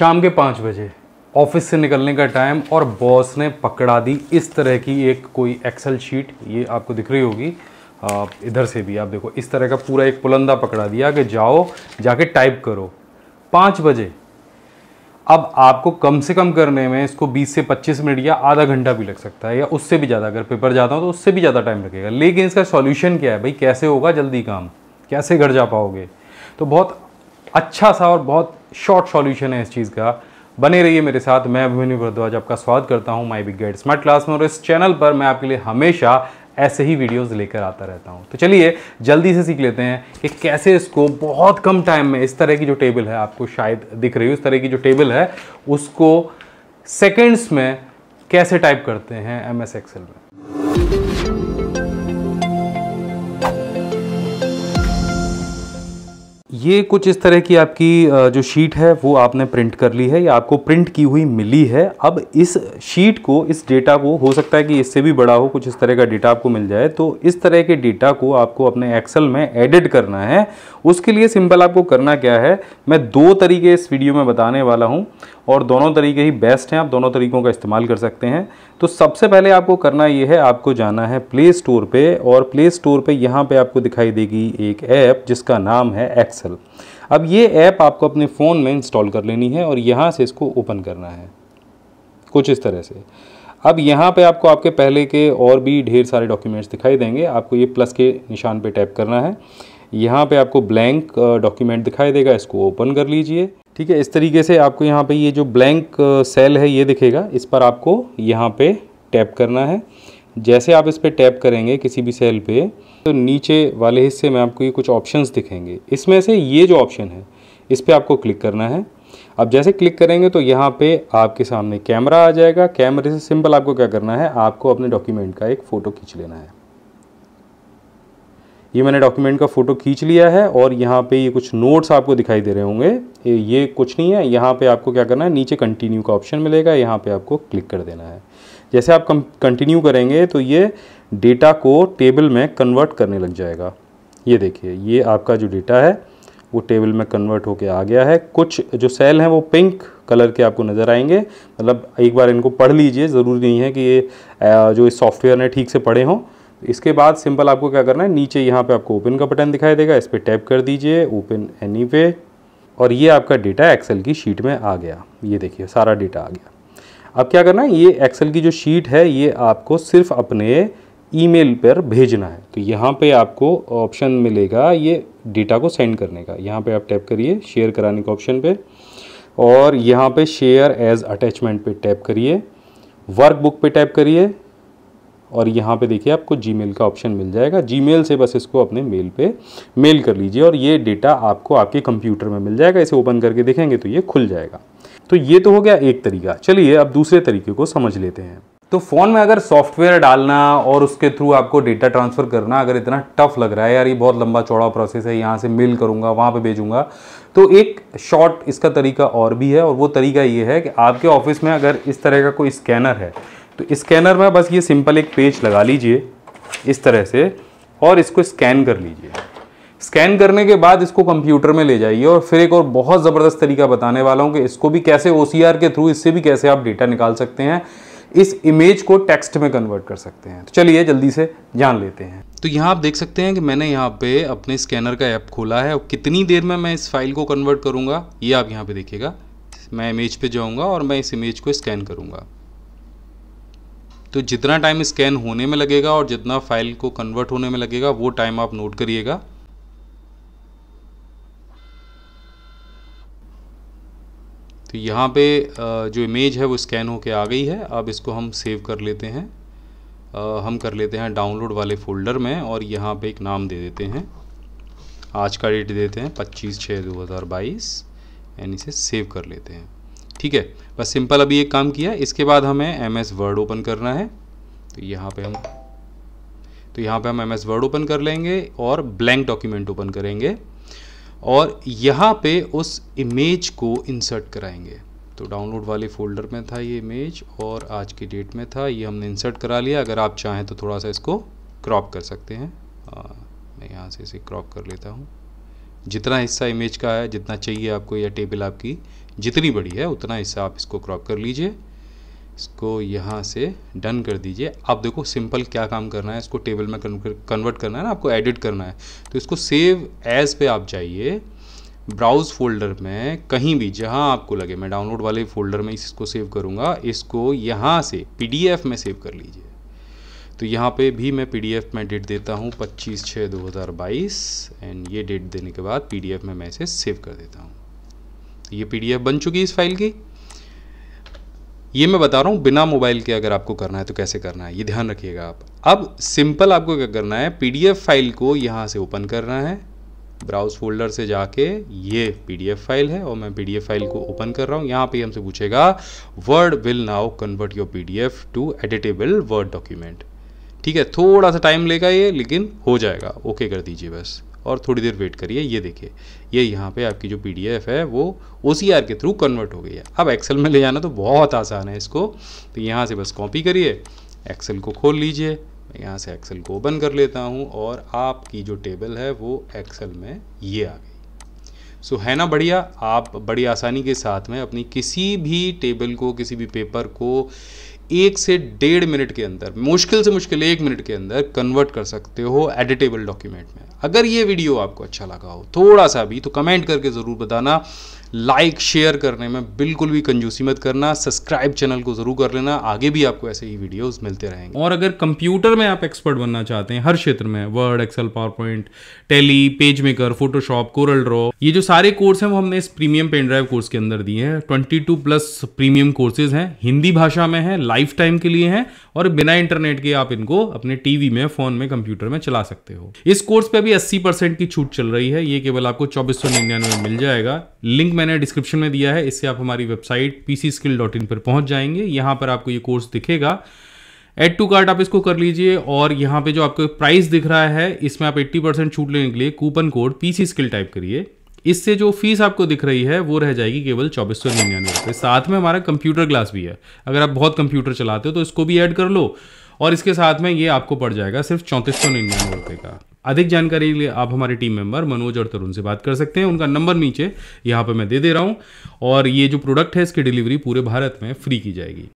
शाम के पाँच बजे ऑफिस से निकलने का टाइम और बॉस ने पकड़ा दी इस तरह की एक कोई एक्सेल शीट ये आपको दिख रही होगी इधर से भी आप देखो इस तरह का पूरा एक पुलंदा पकड़ा दिया कि जाओ जाके टाइप करो पाँच बजे अब आपको कम से कम करने में इसको 20 से 25 मिनट या आधा घंटा भी लग सकता है या उससे भी ज़्यादा अगर पेपर जाता हूँ तो उससे भी ज़्यादा टाइम लगेगा लेकिन इसका सॉल्यूशन क्या है भाई कैसे होगा जल्दी काम कैसे घर जा पाओगे तो बहुत अच्छा सा और बहुत शॉर्ट सॉल्यूशन है इस चीज़ का बने रहिए मेरे साथ मैं अभिमन्यु भरद्वाज आपका स्वागत करता हूँ my big get smart class में और इस चैनल पर मैं आपके लिए हमेशा ऐसे ही वीडियोस लेकर आता रहता हूँ तो चलिए जल्दी से सीख लेते हैं कि कैसे इसको बहुत कम टाइम में इस तरह की जो टेबल है आपको शायद दिख रही हो इस तरह की जो टेबल है उसको सेकेंड्स में कैसे टाइप करते हैं एम एस में ये कुछ इस तरह की आपकी जो शीट है वो आपने प्रिंट कर ली है या आपको प्रिंट की हुई मिली है अब इस शीट को इस डेटा को हो सकता है कि इससे भी बड़ा हो कुछ इस तरह का डेटा आपको मिल जाए तो इस तरह के डेटा को आपको अपने एक्सेल में एडिट करना है उसके लिए सिंपल आपको करना क्या है मैं दो तरीके इस वीडियो में बताने वाला हूँ और दोनों तरीके ही बेस्ट हैं आप दोनों तरीक़ों का इस्तेमाल कर सकते हैं तो सबसे पहले आपको करना ये है आपको जाना है प्ले स्टोर पे और प्ले स्टोर पे यहाँ पे आपको दिखाई देगी एक ऐप जिसका नाम है एक्सेल अब ये ऐप आपको अपने फ़ोन में इंस्टॉल कर लेनी है और यहाँ से इसको ओपन करना है कुछ इस तरह से अब यहाँ पे आपको आपके पहले के और भी ढेर सारे डॉक्यूमेंट्स दिखाई देंगे आपको ये प्लस के निशान पे टैप करना है यहाँ पे आपको ब्लैंक डॉक्यूमेंट दिखाई देगा इसको ओपन कर लीजिए ठीक है इस तरीके से आपको यहाँ पे ये जो ब्लैंक सेल uh, है ये दिखेगा इस पर आपको यहाँ पे टैप करना है जैसे आप इस पर टैप करेंगे किसी भी सेल पे तो नीचे वाले हिस्से में आपको ये कुछ ऑप्शंस दिखेंगे इसमें से ये जो ऑप्शन है इस पर आपको क्लिक करना है अब जैसे क्लिक करेंगे तो यहाँ पे आपके सामने कैमरा आ जाएगा कैमरे से सिंपल आपको क्या करना है आपको अपने डॉक्यूमेंट का एक फ़ोटो खींच लेना है ये मैंने डॉक्यूमेंट का फ़ोटो खींच लिया है और यहाँ पे ये कुछ नोट्स आपको दिखाई दे रहे होंगे ये कुछ नहीं है यहाँ पे आपको क्या करना है नीचे कंटिन्यू का ऑप्शन मिलेगा यहाँ पे आपको क्लिक कर देना है जैसे आप कंटिन्यू करेंगे तो ये डेटा को टेबल में कन्वर्ट करने लग जाएगा ये देखिए ये आपका जो डेटा है वो टेबल में कन्वर्ट होके आ गया है कुछ जो सेल हैं वो पिंक कलर के आपको नज़र आएंगे मतलब एक बार इनको पढ़ लीजिए ज़रूरी नहीं है कि ये जो इस सॉफ्टवेयर ने ठीक से पढ़े हों इसके बाद सिंपल आपको क्या करना है नीचे यहाँ पे आपको ओपन का बटन दिखाई देगा इस पर टैप कर दीजिए ओपन एनी वे और ये आपका डेटा एक्सेल की शीट में आ गया ये देखिए सारा डेटा आ गया अब क्या करना है ये एक्सेल की जो शीट है ये आपको सिर्फ अपने ईमेल पर भेजना है तो यहाँ पे आपको ऑप्शन मिलेगा ये डेटा को सेंड करने का यहाँ पे आप टैप करिए शेयर कराने के ऑप्शन पे और यहाँ पे शेयर एज अटैचमेंट पे टैप करिए वर्कबुक पे टैप करिए और यहाँ पे देखिए आपको जीमेल का ऑप्शन मिल जाएगा जीमेल से बस इसको अपने मेल पे मेल कर लीजिए और ये डेटा आपको आपके कंप्यूटर में मिल जाएगा इसे ओपन करके देखेंगे तो ये खुल जाएगा तो ये तो हो गया एक तरीका चलिए अब दूसरे तरीके को समझ लेते हैं तो फ़ोन में अगर सॉफ्टवेयर डालना और उसके थ्रू आपको डेटा ट्रांसफ़र करना अगर इतना टफ लग रहा है यार ये बहुत लंबा चौड़ा प्रोसेस है यहाँ से मेल करूँगा वहाँ पे भेजूँगा तो एक शॉर्ट इसका तरीका और भी है और वो तरीका ये है कि आपके ऑफिस में अगर इस तरह का कोई स्कैनर है तो स्कैनर में बस ये सिंपल एक पेज लगा लीजिए इस तरह से और इसको स्कैन कर लीजिए स्कैन करने के बाद इसको कंप्यूटर में ले जाइए और फिर एक और बहुत ज़बरदस्त तरीका बताने वाला हूँ कि इसको भी कैसे ओ के थ्रू इससे भी कैसे आप डेटा निकाल सकते हैं इस इमेज को टेक्स्ट में कन्वर्ट कर सकते हैं तो चलिए जल्दी से जान लेते हैं तो यहाँ आप देख सकते हैं कि मैंने यहाँ पे अपने स्कैनर का ऐप खोला है और कितनी देर में मैं इस फाइल को कन्वर्ट करूँगा ये आप यहाँ पे देखिएगा मैं इमेज पे जाऊँगा और मैं इस इमेज को स्कैन करूँगा तो जितना टाइम स्कैन होने में लगेगा और जितना फाइल को कन्वर्ट होने में लगेगा वो टाइम आप नोट करिएगा तो यहाँ पे जो इमेज है वो स्कैन होके आ गई है अब इसको हम सेव कर लेते हैं हम कर लेते हैं डाउनलोड वाले फोल्डर में और यहाँ पे एक नाम दे देते हैं आज का डेट देते हैं 25 छः 2022 यानी इसे सेव कर लेते हैं ठीक है बस सिंपल अभी एक काम किया इसके बाद हमें एम एस वर्ड ओपन करना है तो यहाँ पे हम तो यहाँ पे हम एम एस वर्ड ओपन कर लेंगे और ब्लैंक डॉक्यूमेंट ओपन करेंगे और यहाँ पे उस इमेज को इंसर्ट कराएंगे तो डाउनलोड वाले फोल्डर में था ये इमेज और आज की डेट में था ये हमने इंसर्ट करा लिया अगर आप चाहें तो थोड़ा सा इसको क्रॉप कर सकते हैं आ, मैं यहाँ से इसे क्रॉप कर लेता हूँ जितना हिस्सा इमेज का है जितना चाहिए आपको या टेबल आपकी जितनी बड़ी है उतना हिस्सा आप इसको क्रॉप कर लीजिए इसको यहाँ से डन कर दीजिए आप देखो सिंपल क्या काम करना है इसको टेबल में कन्वर्ट करना है ना आपको एडिट करना है तो इसको सेव एज पे आप जाइए ब्राउज़ फोल्डर में कहीं भी जहाँ आपको लगे मैं डाउनलोड वाले फोल्डर में इसको सेव करूँगा इसको यहाँ से पी में सेव कर लीजिए तो यहाँ पे भी मैं पी में डेट देता हूँ 25 छः 2022 एंड ये डेट देने के बाद पी में मैं इसे सेव कर देता हूँ तो ये पीडीएफ बन चुकी है इस फाइल की ये मैं बता रहा हूँ बिना मोबाइल के अगर आपको करना है तो कैसे करना है ये ध्यान रखिएगा आप अब सिंपल आपको क्या करना है पीडीएफ फाइल को यहाँ से ओपन करना है ब्राउज फोल्डर से जाके ये पीडीएफ फाइल है और मैं पीडीएफ फाइल को ओपन कर रहा हूँ यहाँ पे हमसे पूछेगा Word will now convert your PDF to editable Word document ठीक है थोड़ा सा टाइम लेगा ये लेकिन हो जाएगा ओके कर दीजिए बस और थोड़ी देर वेट करिए ये देखिए ये यहाँ पे आपकी जो पीडीएफ है वो ओ के थ्रू कन्वर्ट हो गई है अब एक्सेल में ले जाना तो बहुत आसान है इसको तो यहाँ से बस कॉपी करिए एक्सेल को खोल लीजिए मैं यहाँ से एक्सेल को ओपन कर लेता हूँ और आपकी जो टेबल है वो एक्सेल में ये आ गई सो है ना बढ़िया आप बड़ी आसानी के साथ में अपनी किसी भी टेबल को किसी भी पेपर को एक से डेढ़ मिनट के अंदर मुश्किल से मुश्किल एक मिनट के अंदर कन्वर्ट कर सकते हो एडिटेबल डॉक्यूमेंट में अगर ये वीडियो आपको अच्छा लगा हो थोड़ा सा भी तो कमेंट करके ज़रूर बताना लाइक शेयर करने में बिल्कुल भी कंजूसी मत करना सब्सक्राइब चैनल को जरूर कर लेना आगे भी आपको ऐसे ही वीडियोस मिलते रहेंगे और अगर कंप्यूटर में आप एक्सपर्ट बनना चाहते हैं हर क्षेत्र में Word Excel PowerPoint Tally PageMaker Photoshop CorelDRAW ये जो सारे कोर्स हैं वो हमने इस प्रीमियम पेन ड्राइव कोर्स के अंदर दिए हैं ट्वेंटी प्लस प्रीमियम कोर्सेज हैं हिंदी भाषा में है लाइफ टाइम के लिए हैं और बिना इंटरनेट के आप इनको अपने टीवी में फोन में कंप्यूटर में चला सकते हो इस कोर्स पे भी 80 परसेंट की छूट चल रही है ये केवल आपको चौबीस में मिल जाएगा लिंक मैंने डिस्क्रिप्शन में दिया है इससे आप हमारी website PC skill dot in पर पहुंच जाएंगे यहां पर आपको ये कोर्स दिखेगा एड टू कार्ट आप इसको कर लीजिए और यहाँ पे जो आपको प्राइस दिख रहा है इसमें आप 80 परसेंट छूट लेने के लिए coupon code PC skill type करिए इससे जो फीस आपको दिख रही है वो रह जाएगी केवल चौबीस सौ निन्यानवे रुपये साथ में हमारा कंप्यूटर क्लास भी है अगर आप बहुत कंप्यूटर चलाते हो तो इसको भी ऐड कर लो और इसके साथ में ये आपको पड़ जाएगा सिर्फ चौंतीस सौ निन्यानवे रुपये का अधिक जानकारी के लिए आप हमारे टीम मेंबर मनोज और तरुण से बात कर सकते हैं उनका नंबर नीचे यहाँ पर मैं दे दे रहा हूँ और ये जो प्रोडक्ट है इसकी डिलीवरी पूरे भारत में फ्री की जाएगी